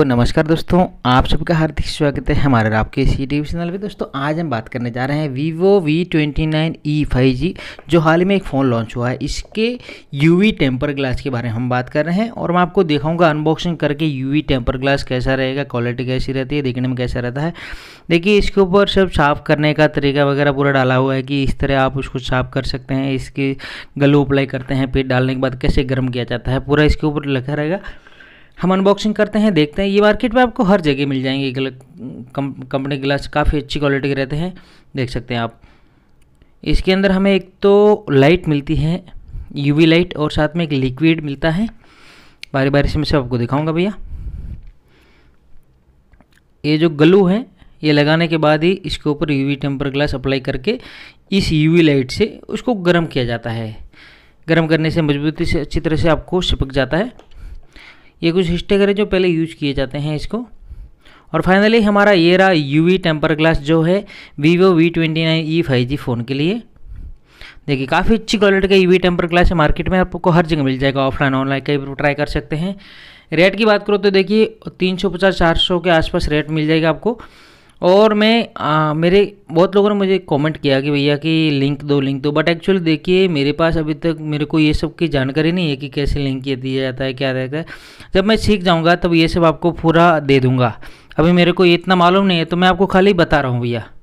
तो नमस्कार दोस्तों आप सबका हार्दिक स्वागत है हमारे आपके इसी टी चैनल पे दोस्तों आज हम बात करने जा रहे हैं Vivo V twenty nine E five G जो हाल ही में एक फ़ोन लॉन्च हुआ है इसके यू वी टेम्पर ग्लास के बारे में हम बात कर रहे हैं और मैं आपको दिखाऊंगा अनबॉक्सिंग करके यू वी टेम्पर ग्लास कैसा रहेगा क्वालिटी कैसी रहती है देखने में कैसा रहता है देखिए इसके ऊपर सब साफ़ करने का तरीका वगैरह पूरा डाला हुआ है कि इस तरह आप उसको साफ कर सकते हैं इसके गलू अप्लाई करते हैं पेट डालने के बाद कैसे गर्म किया जाता है पूरा इसके ऊपर लिखा रहेगा हम अनबॉक्सिंग करते हैं देखते हैं ये मार्केट में आपको हर जगह मिल जाएंगे कंपनी गिलास काफ़ी अच्छी क्वालिटी के रहते हैं देख सकते हैं आप इसके अंदर हमें एक तो लाइट मिलती है यूवी लाइट और साथ में एक लिक्विड मिलता है बारी बारी से मैं सब आपको दिखाऊंगा भैया ये जो गलू है ये लगाने के बाद ही इसके ऊपर यूवी टेम्पर ग्लास अप्लाई करके इस यूवी लाइट से उसको गर्म किया जाता है गर्म करने से मजबूती से अच्छी तरह से आपको चिपक जाता है ये कुछ हिस्टेगर है जो पहले यूज किए जाते हैं इसको और फाइनली हमारा ये रहा यू टेम्पर ग्लास जो है Vivo V twenty nine E five G phone के लिए देखिए काफ़ी अच्छी क्वालिटी का वी टेम्पर ग्लास है मार्केट में आपको हर जगह मिल जाएगा ऑफलाइन ऑनलाइन कहीं भी ट्राई कर सकते हैं रेट की बात करो तो देखिए तीन सौ पचास चार सौ के आसपास रेट मिल जाएगा आपको और मैं आ, मेरे बहुत लोगों ने मुझे कमेंट किया कि भैया कि लिंक दो लिंक दो बट एक्चुअली देखिए मेरे पास अभी तक मेरे को ये सब की जानकारी नहीं है कि कैसे लिंक ये दिया जाता है क्या रहता है जब मैं सीख जाऊँगा तब ये सब आपको पूरा दे दूँगा अभी मेरे को इतना मालूम नहीं है तो मैं आपको खाली बता रहा हूँ भैया